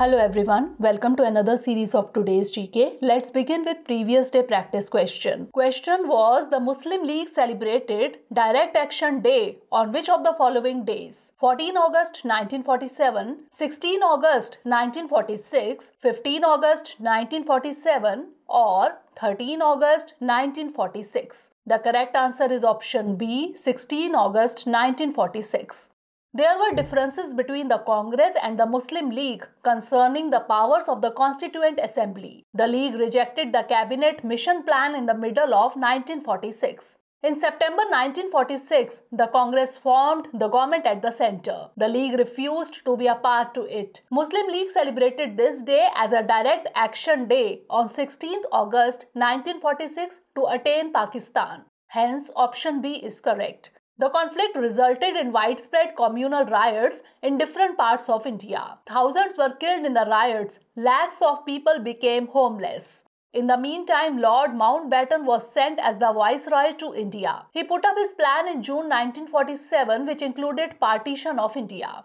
Hello everyone, welcome to another series of today's GK. Let's begin with previous day practice question. Question was the Muslim League celebrated Direct Action Day on which of the following days? 14 August 1947, 16 August 1946, 15 August 1947 or 13 August 1946. The correct answer is option B, 16 August 1946. There were differences between the Congress and the Muslim League concerning the powers of the Constituent Assembly. The League rejected the cabinet mission plan in the middle of 1946. In September 1946, the Congress formed the government at the center. The League refused to be a part to it. Muslim League celebrated this day as a direct action day on 16 August 1946 to attain Pakistan. Hence, option B is correct. The conflict resulted in widespread communal riots in different parts of India. Thousands were killed in the riots, lakhs of people became homeless. In the meantime, Lord Mountbatten was sent as the viceroy to India. He put up his plan in June 1947 which included partition of India.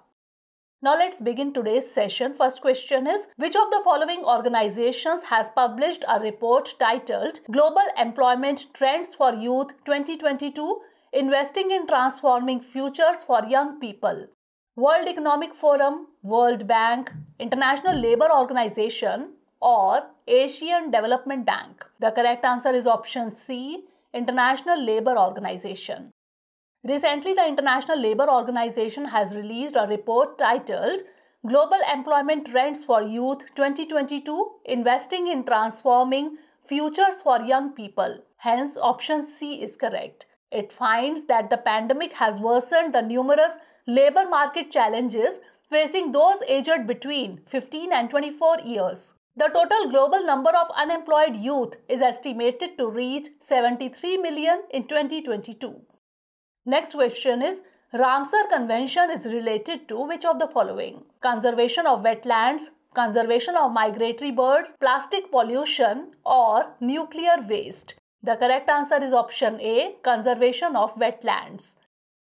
Now let's begin today's session. First question is Which of the following organizations has published a report titled Global Employment Trends for Youth 2022 investing in transforming futures for young people. World Economic Forum, World Bank, International Labour Organization, or Asian Development Bank. The correct answer is option C International Labour Organization. Recently, the International Labour Organization has released a report titled Global Employment Trends for Youth 2022 Investing in Transforming Futures for Young People. Hence, option C is correct. It finds that the pandemic has worsened the numerous labor market challenges facing those aged between 15 and 24 years. The total global number of unemployed youth is estimated to reach 73 million in 2022. Next question is Ramsar Convention is related to which of the following? Conservation of wetlands, conservation of migratory birds, plastic pollution, or nuclear waste. The correct answer is option A, conservation of wetlands.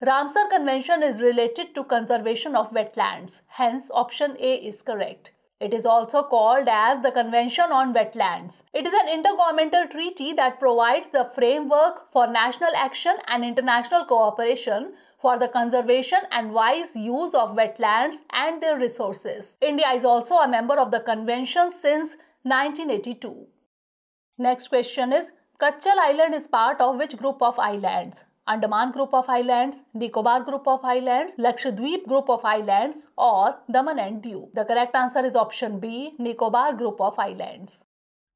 Ramsar Convention is related to conservation of wetlands, hence option A is correct. It is also called as the Convention on Wetlands. It is an intergovernmental treaty that provides the framework for national action and international cooperation for the conservation and wise use of wetlands and their resources. India is also a member of the convention since 1982. Next question is Kachal Island is part of which group of islands? Andaman group of islands, Nicobar group of islands, Lakshadweep group of islands or Daman and Diu. The correct answer is option B, Nicobar group of islands.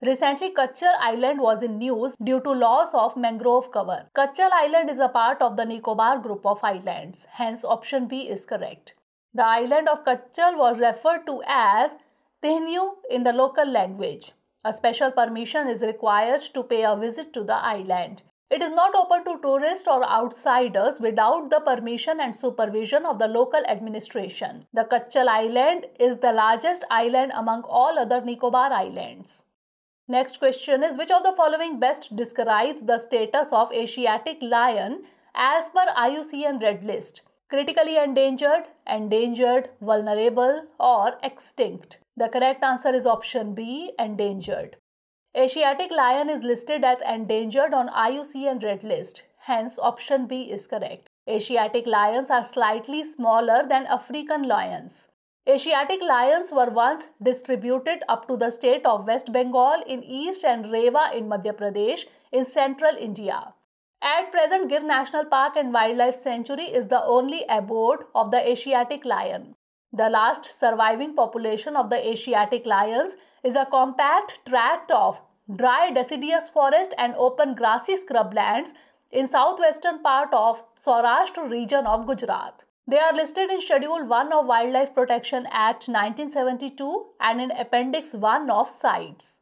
Recently, Kachal Island was in news due to loss of mangrove cover. Kachal Island is a part of the Nicobar group of islands, hence option B is correct. The island of Kachal was referred to as Tehnu in the local language. A special permission is required to pay a visit to the island. It is not open to tourists or outsiders without the permission and supervision of the local administration. The Kachal Island is the largest island among all other Nicobar Islands. Next question is which of the following best describes the status of Asiatic lion as per IUCN Red List? critically endangered, endangered, vulnerable, or extinct. The correct answer is option B, endangered. Asiatic lion is listed as endangered on IUCN Red List, hence option B is correct. Asiatic lions are slightly smaller than African lions. Asiatic lions were once distributed up to the state of West Bengal in east and Rewa in Madhya Pradesh in central India. At present, Gir National Park and Wildlife Sanctuary is the only abode of the Asiatic lion. The last surviving population of the Asiatic lions is a compact tract of dry deciduous forest and open grassy scrublands in southwestern part of Saurashtra region of Gujarat. They are listed in Schedule 1 of Wildlife Protection Act 1972 and in Appendix 1 of Sites.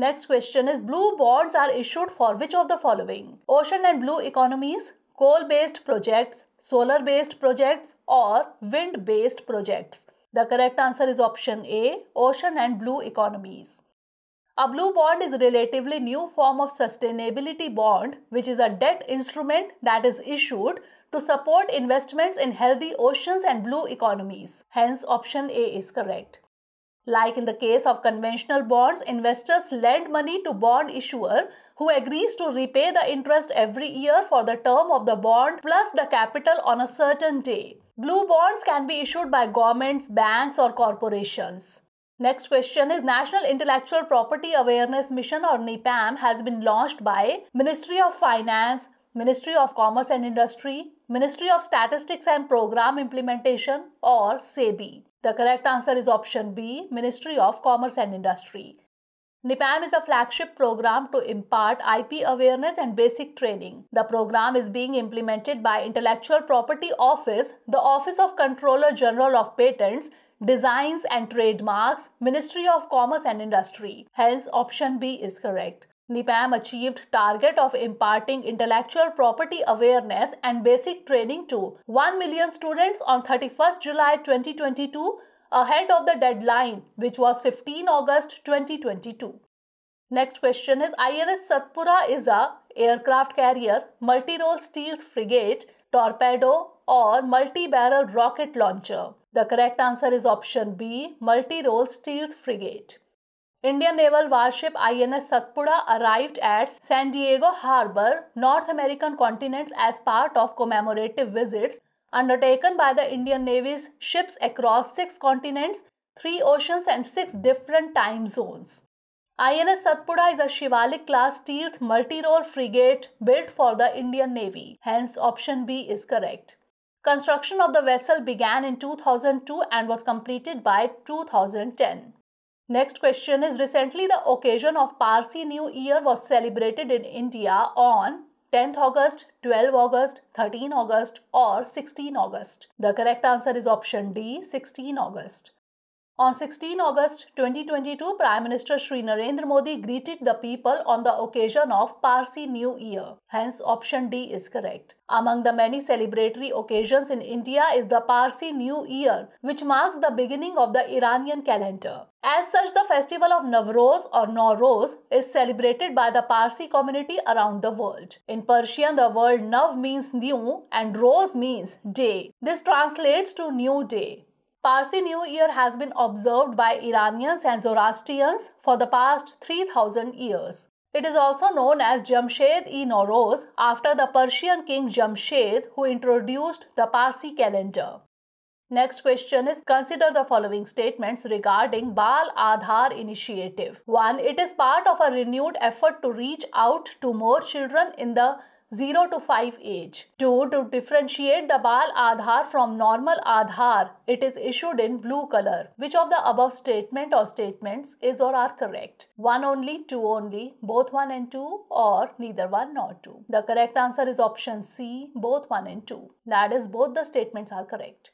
Next question is Blue bonds are issued for which of the following? Ocean and blue economies, coal based projects, solar based projects, or wind based projects. The correct answer is option A ocean and blue economies. A blue bond is a relatively new form of sustainability bond which is a debt instrument that is issued to support investments in healthy oceans and blue economies. Hence option A is correct. Like in the case of conventional bonds, investors lend money to bond issuer who agrees to repay the interest every year for the term of the bond plus the capital on a certain day. Blue bonds can be issued by governments, banks or corporations. Next question is National Intellectual Property Awareness Mission or NIPAM has been launched by Ministry of Finance, Ministry of Commerce and Industry, Ministry of Statistics and Program Implementation or SEBI. The correct answer is option B, Ministry of Commerce and Industry. NIPAM is a flagship program to impart IP awareness and basic training. The program is being implemented by Intellectual Property Office, the Office of Controller General of Patents, Designs and Trademarks, Ministry of Commerce and Industry. Hence, option B is correct. Nipam achieved target of imparting intellectual property awareness and basic training to 1 million students on 31st July 2022 ahead of the deadline which was 15 August 2022. Next question is INS Satpura is a aircraft carrier, multi-role stealth frigate, torpedo or multi-barrel rocket launcher. The correct answer is option B, multi-role stealth frigate. Indian naval warship INS Satpura arrived at San Diego Harbor, North American continents as part of commemorative visits undertaken by the Indian Navy's ships across six continents, three oceans and six different time zones. INS Satpura is a Shivalik class stealth multi-role frigate built for the Indian Navy. Hence option B is correct. Construction of the vessel began in 2002 and was completed by 2010. Next question is recently the occasion of Parsi New Year was celebrated in India on 10th August, 12 August, 13 August or 16 August. The correct answer is option D, 16 August. On 16 August 2022, Prime Minister Sri Narendra Modi greeted the people on the occasion of Parsi New Year. Hence, option D is correct. Among the many celebratory occasions in India is the Parsi New Year, which marks the beginning of the Iranian calendar. As such, the festival of Navroz or Nowroz is celebrated by the Parsi community around the world. In Persian, the word Nav means new and Roz means day. This translates to new day. Parsi New Year has been observed by Iranians and Zoroastrians for the past 3000 years. It is also known as Jamshed-e Nowroz after the Persian king Jamshed who introduced the Parsi calendar. Next question is consider the following statements regarding Bal Aadhaar initiative. 1. It is part of a renewed effort to reach out to more children in the 0 to 5 age. 2. To differentiate the Baal Aadhaar from normal Aadhaar, it is issued in blue color. Which of the above statement or statements is or are correct? 1 only, 2 only, both 1 and 2 or neither 1 nor 2. The correct answer is option C, both 1 and 2. That is both the statements are correct.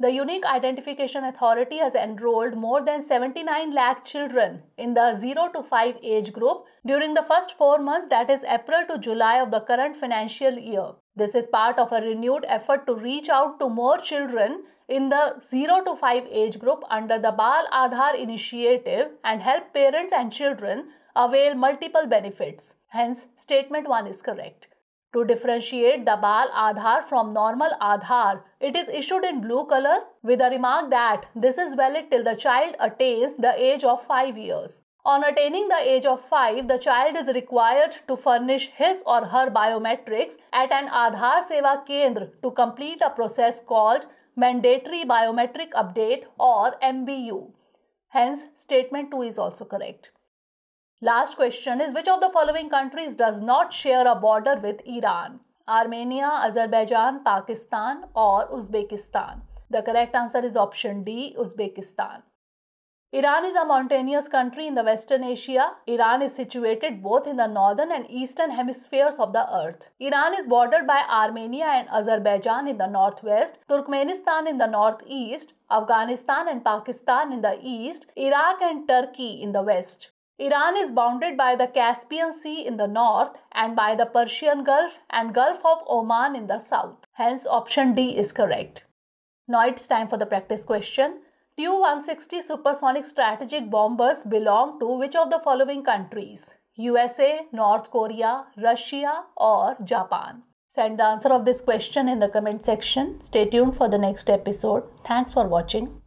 The Unique Identification Authority has enrolled more than 79 lakh children in the 0 to 5 age group during the first four months, that is April to July of the current financial year. This is part of a renewed effort to reach out to more children in the 0 to 5 age group under the Bal Aadhaar initiative and help parents and children avail multiple benefits. Hence, statement 1 is correct. To differentiate the Baal Aadhaar from normal Aadhaar, it is issued in blue color with a remark that this is valid till the child attains the age of 5 years. On attaining the age of 5, the child is required to furnish his or her biometrics at an Aadhaar Seva Kendra to complete a process called Mandatory Biometric Update or MBU. Hence, statement 2 is also correct. Last question is which of the following countries does not share a border with Iran? Armenia, Azerbaijan, Pakistan, or Uzbekistan? The correct answer is option D, Uzbekistan. Iran is a mountainous country in the Western Asia. Iran is situated both in the northern and eastern hemispheres of the earth. Iran is bordered by Armenia and Azerbaijan in the northwest, Turkmenistan in the northeast, Afghanistan and Pakistan in the east, Iraq and Turkey in the west. Iran is bounded by the Caspian Sea in the north and by the Persian Gulf and Gulf of Oman in the south. Hence, option D is correct. Now it's time for the practice question. Tu-160 supersonic strategic bombers belong to which of the following countries? USA, North Korea, Russia or Japan? Send the answer of this question in the comment section. Stay tuned for the next episode. Thanks for watching.